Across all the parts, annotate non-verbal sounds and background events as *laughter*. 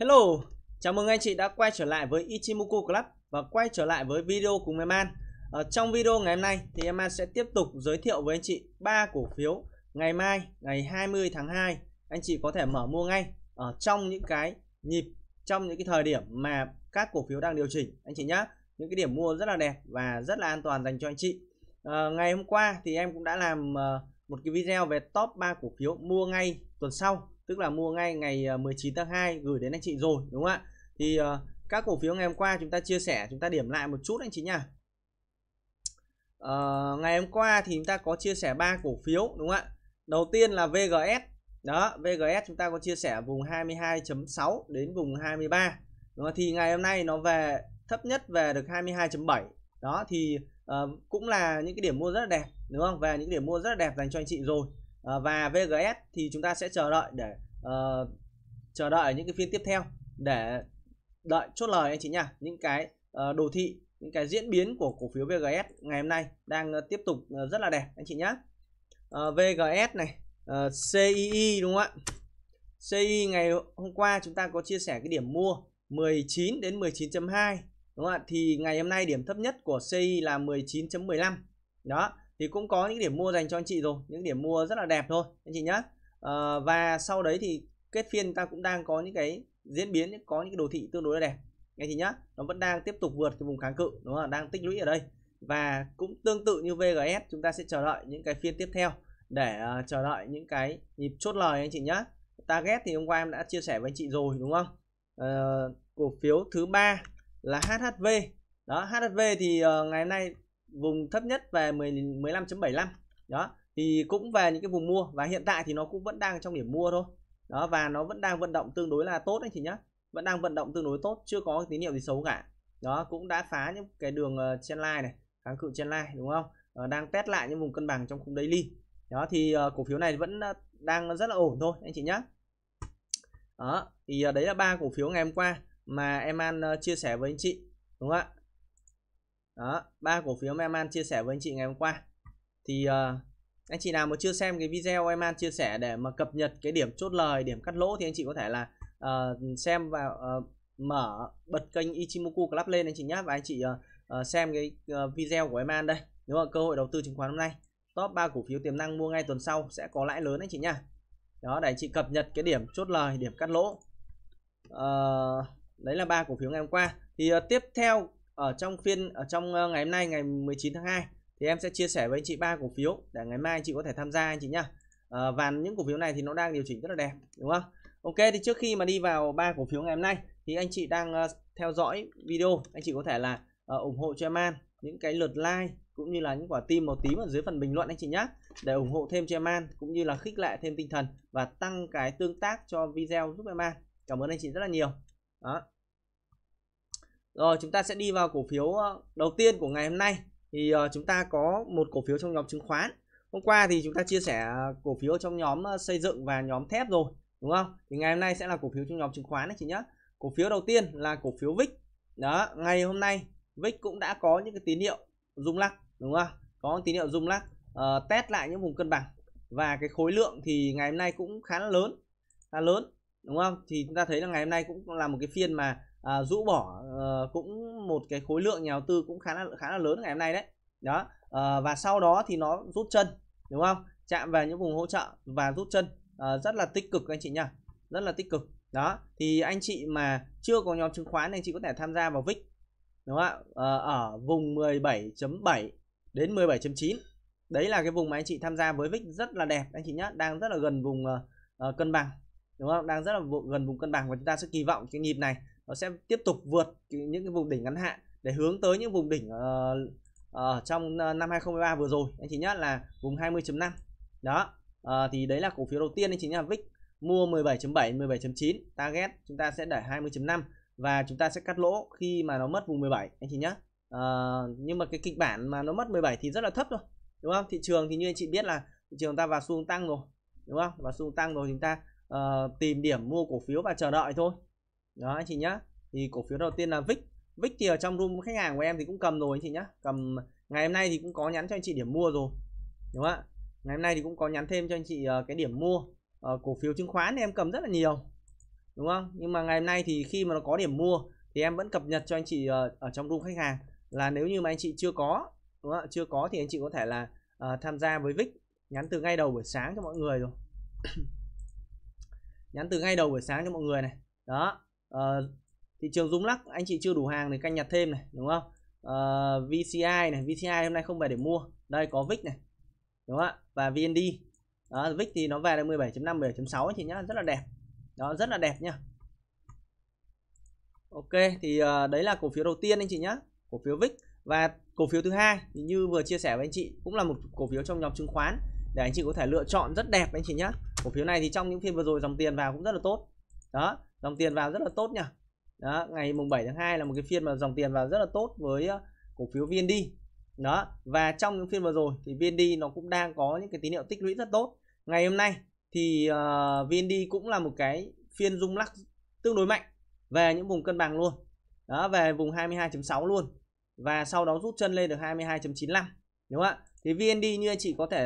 Hello, chào mừng anh chị đã quay trở lại với Ichimoku Club và quay trở lại với video cùng em An. Ở ờ, trong video ngày hôm nay thì em An sẽ tiếp tục giới thiệu với anh chị ba cổ phiếu ngày mai ngày 20 tháng 2 anh chị có thể mở mua ngay ở trong những cái nhịp trong những cái thời điểm mà các cổ phiếu đang điều chỉnh anh chị nhé những cái điểm mua rất là đẹp và rất là an toàn dành cho anh chị à, ngày hôm qua thì em cũng đã làm uh, một cái video về top 3 cổ phiếu mua ngay tuần sau tức là mua ngay ngày 19 ờ, tháng 2 gửi đến anh chị rồi đúng không ạ thì uh, các cổ phiếu ngày hôm qua chúng ta chia sẻ chúng ta điểm lại một chút anh chị nha uh, ờ, ngày hôm qua thì chúng ta có chia sẻ ba cổ phiếu đúng không ạ đầu tiên là VGS đó VGS chúng ta có chia sẻ vùng 22.6 đến vùng 23 đúng không? thì ngày hôm nay nó về thấp nhất về được 22.7 đó thì uh, cũng là những cái điểm mua rất là đẹp đúng không về những điểm mua rất là đẹp dành cho anh chị rồi Ờ, và VGS thì chúng ta sẽ chờ đợi để uh, chờ đợi những cái phiên tiếp theo để đợi chốt lời anh chị nha những cái uh, đồ thị những cái diễn biến của cổ phiếu VGS ngày hôm nay đang uh, tiếp tục uh, rất là đẹp anh chị nhé uh, VGS này uh, CII đúng không ạ CII ngày hôm qua chúng ta có chia sẻ cái điểm mua 19 đến 19.2 đúng không ạ thì ngày hôm nay điểm thấp nhất của CII là 19.15 đó thì cũng có những điểm mua dành cho anh chị rồi những điểm mua rất là đẹp thôi anh chị nhé à, ờ, và sau đấy thì kết phiên ta cũng đang có những cái diễn biến có những cái đồ thị tương đối là đẹp anh chị nhé nó vẫn đang tiếp tục vượt cái vùng kháng cự đúng không đang tích lũy ở đây và cũng tương tự như VGS chúng ta sẽ chờ đợi những cái phiên tiếp theo để uh, chờ đợi những cái nhịp chốt lời anh chị nhé target thì hôm qua em đã chia sẻ với anh chị rồi đúng không uh, cổ phiếu thứ ba là HHV đó HHV thì uh, ngày hôm nay vùng thấp nhất về 15.75 đó thì cũng về những cái vùng mua và hiện tại thì nó cũng vẫn đang trong điểm mua thôi đó và nó vẫn đang vận động tương đối là tốt anh chị nhá vẫn đang vận động tương đối tốt chưa có tín hiệu gì xấu cả đó cũng đã phá những cái đường trên ờ, line này kháng cự trên line đúng không uh, đang test lại những vùng cân bằng trong khung daily đó thì uh, cổ phiếu này vẫn đang rất là ổn thôi anh chị nhá đó thì uh, đấy là ba cổ phiếu ngày hôm qua mà em an uh, chia sẻ với anh chị đúng không ạ đó ba cổ phiếu mà em an chia sẻ với anh chị ngày hôm qua thì uh, anh chị nào mà chưa xem cái video em an chia sẻ để mà cập nhật cái điểm chốt lời điểm cắt lỗ thì anh chị có thể là uh, xem và uh, mở bật kênh Ichimoku Club lên anh chị nhé và anh chị uh, uh, xem cái uh, video của em an đây nếu mà cơ hội đầu tư chứng khoán hôm nay top 3 cổ phiếu tiềm năng mua ngay tuần sau sẽ có lãi lớn anh chị nhá đó để anh chị cập nhật cái điểm chốt lời điểm cắt lỗ uh, đấy là ba cổ phiếu ngày hôm qua thì uh, tiếp theo ở ờ, trong phiên ở ờ, trong ờ, ngày hôm nay ngày 19 tháng 2 thì em sẽ chia sẻ với anh chị ba cổ phiếu để ngày mai anh chị có thể tham gia anh chị nhá à, và những cổ phiếu này thì nó đang điều chỉnh rất là đẹp đúng không ok thì trước khi mà đi vào ba cổ phiếu ngày hôm nay thì anh chị đang uh, theo dõi video anh chị có thể là uh, ủng hộ cho em an những cái lượt like cũng như là những quả tim màu tím ở dưới phần bình luận anh chị nhé để ủng hộ thêm cho em an cũng như là khích lệ thêm tinh thần và tăng cái tương tác cho video giúp em an cảm ơn anh chị rất là nhiều đó rồi chúng ta sẽ đi vào cổ phiếu ờ, đầu tiên của ngày hôm nay thì ờ, chúng ta có một cổ phiếu trong nhóm chứng khoán. Hôm qua thì chúng ta chia sẻ ờ, cổ phiếu trong nhóm xây dựng và nhóm thép rồi, đúng không? Thì ngày hôm nay sẽ là cổ phiếu trong nhóm chứng khoán đấy chị nhé. Cổ phiếu đầu tiên là cổ phiếu VIX. Đó, ngày hôm nay VIX cũng đã có những cái tín hiệu rung lắc, đúng không? Có tín hiệu rung lắc uh, test lại những vùng cân bằng và cái khối lượng thì ngày hôm nay cũng khá là lớn, khá lớn, đúng không? Thì chúng ta thấy là ngày hôm nay cũng là một cái phiên mà à, rũ bỏ uh, cũng một cái khối lượng nhà đầu tư cũng khá là khá là lớn ngày hôm nay đấy đó uh, và sau đó thì nó rút chân đúng không chạm vào những vùng hỗ trợ và rút chân uh, rất là tích cực anh chị nhá rất là tích cực đó thì anh chị mà chưa có nhóm chứng khoán anh chị có thể tham gia vào VIX đúng không ạ uh, ở vùng 17.7 đến 17.9 đấy là cái vùng mà anh chị tham gia với VIX rất là đẹp anh chị nhá đang rất là gần vùng uh, cân bằng đúng không đang rất là gần vùng cân bằng và chúng ta sẽ kỳ vọng cái nhịp này nó sẽ tiếp tục vượt những cái vùng đỉnh ngắn hạn để hướng tới những vùng đỉnh uh, uh, trong ờ, năm 2013 vừa rồi anh chị nhá là vùng 20.5 đó uh, thì đấy là cổ phiếu đầu tiên anh chị nhá VIX mua 17.7 17.9 target chúng ta sẽ để 20.5 và chúng ta sẽ cắt lỗ khi mà nó mất vùng 17 anh chị nhá uh, nhưng mà cái kịch bản mà nó mất 17 thì rất là thấp rồi đúng không thị trường thì như anh chị biết là thị trường ta vào xu tăng rồi đúng không vào xu tăng rồi chúng ta uh, tìm điểm mua cổ phiếu và chờ đợi thôi đó anh chị nhá thì cổ phiếu đầu tiên là VICK VICK thì ở trong room khách hàng của em thì cũng cầm rồi anh chị nhá cầm ngày hôm nay thì cũng có nhắn cho anh chị điểm mua rồi đúng không ạ ngày hôm nay thì cũng có nhắn thêm cho anh chị ờ, cái điểm mua ờ, cổ phiếu chứng khoán thì em cầm rất là nhiều đúng không nhưng mà ngày hôm nay thì khi mà nó có điểm mua thì em vẫn cập nhật cho anh chị ờ, ở trong room khách hàng là nếu như mà anh chị chưa có đúng không? chưa có thì anh chị có thể là uh, tham gia với VICK nhắn từ ngay đầu buổi sáng cho mọi người rồi *coughs* nhắn từ ngay đầu buổi sáng cho mọi người này đó uh, thị trường rung lắc anh chị chưa đủ hàng thì canh nhặt thêm này đúng không uh, VCI này VCI hôm nay không về để mua đây có VIX này đúng không ạ và VND đó, VIX thì nó về là 17.5 17.6 anh chị nhá rất là đẹp đó rất là đẹp nhá Ok thì uh, đấy là cổ phiếu đầu tiên anh chị nhá cổ phiếu VIX và cổ phiếu thứ hai thì như vừa chia sẻ với anh chị cũng là một cổ phiếu trong nhóm chứng khoán để anh chị có thể lựa chọn rất đẹp anh chị nhá cổ phiếu này thì trong những phiên vừa rồi dòng tiền vào cũng rất là tốt đó dòng tiền vào rất là tốt nha đó, ngày mùng 7 tháng 2 là một cái phiên mà dòng tiền vào rất là tốt với ờ, cổ phiếu VND đó và trong những phiên vừa rồi thì VND nó cũng đang có những cái tín hiệu tích lũy rất tốt ngày hôm nay thì uh, ờ, VND cũng là một cái phiên rung lắc tương đối mạnh về những vùng cân bằng luôn đó về vùng 22.6 luôn và sau đó rút chân lên được 22.95 đúng không ạ thì VND như anh chị có thể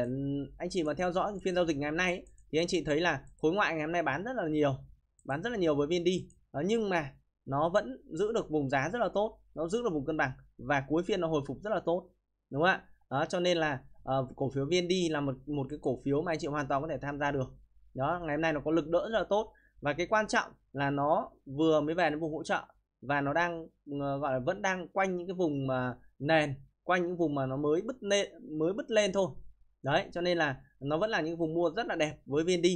anh chị mà theo dõi phiên giao dịch ngày hôm nay ấy, thì anh chị thấy là khối ngoại ngày hôm nay bán rất là nhiều bán rất là nhiều với VND à, ờ, nhưng mà nó vẫn giữ được vùng giá rất là tốt nó giữ được vùng cân bằng và cuối phiên nó hồi phục rất là tốt đúng không ạ đó, cho nên là uh, cổ phiếu VND là một một cái cổ phiếu mà anh chị hoàn toàn có thể tham gia được đó ngày hôm nay nó có lực đỡ rất là tốt và cái quan trọng là nó vừa mới về đến vùng hỗ trợ và nó đang uh, gọi là vẫn đang quanh những cái vùng mà nền quanh những vùng mà nó mới bứt lên mới bứt lên thôi đấy cho nên là nó vẫn là những vùng mua rất là đẹp với VND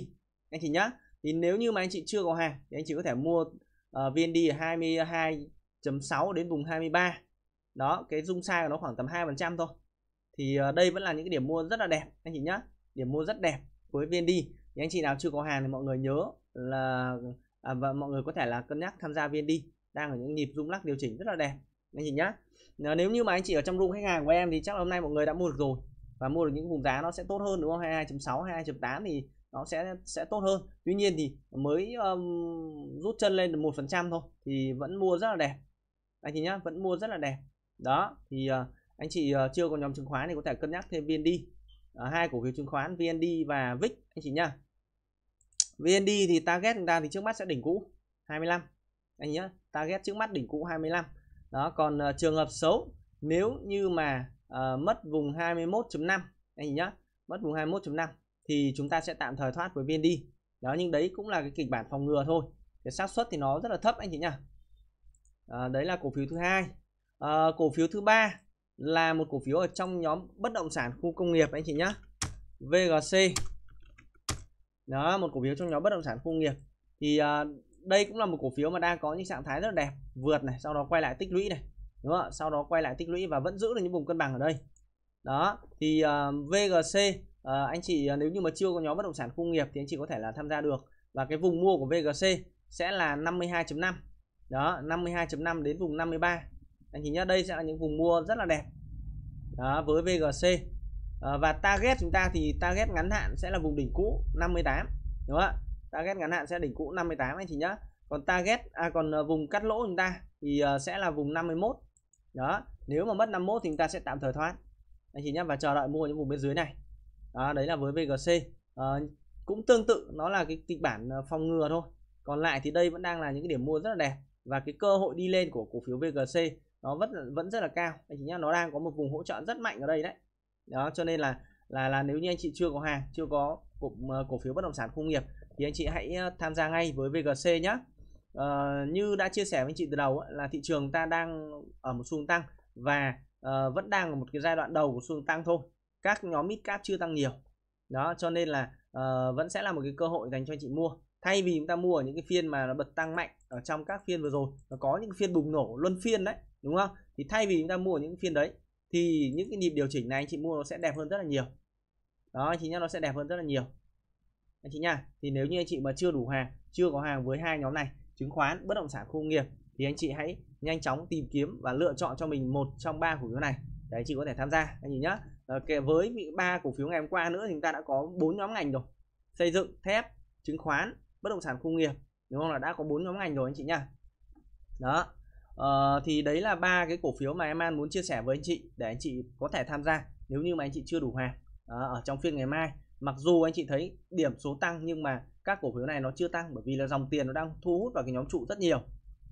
anh chị nhá thì nếu như mà anh chị chưa có hàng thì anh chị có thể mua uh, ờ, VND ở 22.6 đến vùng 23 đó cái dung sai của nó khoảng tầm 2% thôi thì uh, đây vẫn là những cái điểm mua rất là đẹp anh chị nhá điểm mua rất đẹp với VND thì anh chị nào chưa có hàng thì mọi người nhớ là à, và mọi người có thể là cân nhắc tham gia VND đang ở những nhịp rung lắc điều chỉnh rất là đẹp anh chị nhá ờ, nếu như mà anh chị ở trong room khách hàng của em thì chắc là hôm nay mọi người đã mua được rồi và mua được những vùng giá nó sẽ tốt hơn đúng không 22.6 22.8 thì nó sẽ sẽ tốt hơn tuy nhiên thì mới um, rút chân lên được một phần trăm thôi thì vẫn mua rất là đẹp anh chị nhá vẫn mua rất là đẹp đó thì uh, anh chị uh, chưa có nhóm chứng khoán thì có thể cân nhắc thêm VND uh, ờ, hai cổ phiếu chứng khoán VND và VIX anh chị nhá VND thì target chúng ta thì trước mắt sẽ đỉnh cũ 25 anh nhá target trước mắt đỉnh cũ 25 đó còn uh, trường hợp xấu nếu như mà uh, mất vùng 21.5 anh nhá mất vùng 21.5 thì chúng ta sẽ tạm thời thoát với viên đi đó nhưng đấy cũng là cái kịch bản phòng ngừa thôi cái xác suất thì nó rất là thấp anh chị nhá à, đấy là cổ phiếu thứ hai à, cổ phiếu thứ ba là một cổ phiếu ở trong nhóm bất động sản khu công nghiệp anh chị nhá VGC đó một cổ phiếu trong nhóm bất động sản khu công nghiệp thì à, đây cũng là một cổ phiếu mà đang có những trạng thái rất là đẹp vượt này sau đó quay lại tích lũy này đúng không sau đó quay lại tích lũy và vẫn giữ được những vùng cân bằng ở đây đó thì uh, à, VGC à, anh chị ờ, nếu như mà chưa có nhóm bất động sản khu nghiệp thì anh chị có thể là tham gia được và cái vùng mua của VGC sẽ là 52.5 đó 52.5 đến vùng 53 anh chị nhớ đây sẽ là những vùng mua rất là đẹp đó, với VGC à, ờ, và target chúng ta thì target ngắn hạn sẽ là vùng đỉnh cũ 58 đúng không ạ target ngắn hạn sẽ đỉnh cũ 58 anh chị nhớ còn target à, còn vùng cắt lỗ chúng ta thì sẽ là vùng 51 đó nếu mà mất 51 thì chúng ta sẽ tạm thời thoát anh chị nhá và chờ đợi mua những vùng bên dưới này đó đấy là với VGC à, ờ, cũng tương tự nó là cái kịch bản ờ, phòng ngừa thôi còn lại thì đây vẫn đang là những cái điểm mua rất là đẹp và cái cơ hội đi lên của cổ phiếu VGC nó vẫn vẫn rất là cao anh chị nhá nó đang có một vùng hỗ trợ rất mạnh ở đây đấy đó cho nên là là là nếu như anh chị chưa có hàng chưa có cổ, ờ, cổ phiếu bất động sản công nghiệp thì anh chị hãy tham gia ngay với VGC nhé à, như đã chia sẻ với anh chị từ đầu là thị trường ta đang ở một xu hướng tăng và uh, vẫn đang ở một cái giai đoạn đầu của xu hướng tăng thôi các nhóm mid cap chưa tăng nhiều đó cho nên là uh, vẫn sẽ là một cái cơ hội dành cho anh chị mua thay vì chúng ta mua ở những cái phiên mà nó bật tăng mạnh ở trong các phiên vừa rồi nó có những phiên bùng nổ luân phiên đấy đúng không thì thay vì chúng ta mua ở những phiên đấy thì những cái nhịp điều chỉnh này anh chị mua nó sẽ đẹp hơn rất là nhiều đó anh chị nhá nó sẽ đẹp hơn rất là nhiều anh chị nha thì nếu như anh chị mà chưa đủ hàng chưa có hàng với hai nhóm này chứng khoán bất động sản khu nghiệp thì anh chị hãy nhanh chóng tìm kiếm và lựa chọn cho mình một trong ba cổ phiếu này để anh chị có thể tham gia anh chị nhá okay, ờ, với ba cổ phiếu ngày hôm qua nữa thì chúng ta đã có bốn nhóm ngành rồi xây dựng thép chứng khoán bất động sản công nghiệp đúng không là đã có bốn nhóm ngành rồi anh chị nha đó ờ, thì đấy là ba cái cổ phiếu mà em an muốn chia sẻ với anh chị để anh chị có thể tham gia nếu như mà anh chị chưa đủ hàng đó, ở trong phiên ngày mai mặc dù anh chị thấy điểm số tăng nhưng mà các cổ phiếu này nó chưa tăng bởi vì là dòng tiền nó đang thu hút vào cái nhóm trụ rất nhiều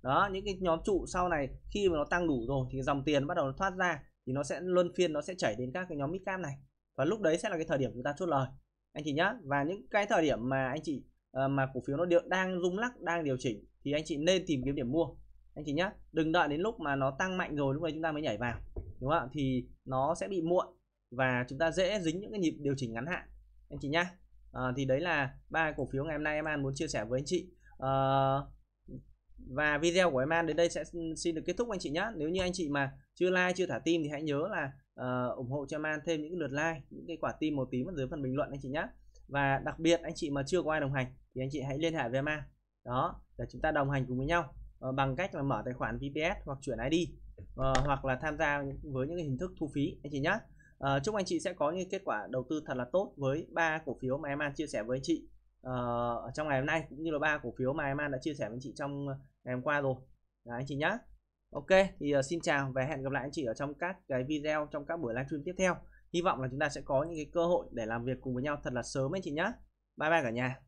đó những cái nhóm trụ sau này khi mà nó tăng đủ rồi thì dòng tiền bắt đầu nó thoát ra thì nó sẽ luân phiên nó sẽ chảy đến các cái nhóm midcap này và lúc đấy sẽ là cái thời điểm chúng ta chốt lời anh chị nhá và những cái thời điểm mà anh chị ờ, mà cổ phiếu nó điều, đang rung lắc đang điều chỉnh thì anh chị nên tìm kiếm điểm mua anh chị nhá đừng đợi đến lúc mà nó tăng mạnh rồi lúc đấy chúng ta mới nhảy vào đúng không ạ thì nó sẽ bị muộn và chúng ta dễ dính những cái nhịp điều chỉnh ngắn hạn anh chị nhá à, thì đấy là ba cổ phiếu ngày hôm nay em an muốn chia sẻ với anh chị à, và video của em An đến đây sẽ xin được kết thúc anh chị nhé nếu như anh chị mà chưa like chưa thả tim thì hãy nhớ là uh, ủng hộ cho em An thêm những lượt like những cái quả tim màu tím ở dưới phần bình luận anh chị nhé và đặc biệt anh chị mà chưa có ai đồng hành thì anh chị hãy liên hệ với em An đó để chúng ta đồng hành cùng với nhau uh, bằng cách là mở tài khoản VPS hoặc chuyển ID uh, ờ, hoặc là tham gia với những hình thức thu phí anh chị nhé uh, chúc anh chị sẽ có những kết quả đầu tư thật là tốt với ba cổ phiếu mà em An chia sẻ với anh chị Ờ, ở trong ngày hôm nay cũng như là ba cổ phiếu mà em an đã chia sẻ với anh chị trong ờ, ngày hôm qua rồi Đấy, anh chị nhé ok thì uh, xin chào và hẹn gặp lại anh chị ở trong các cái video trong các buổi livestream tiếp theo hy vọng là chúng ta sẽ có những cái cơ hội để làm việc cùng với nhau thật là sớm anh chị nhé bye bye cả nhà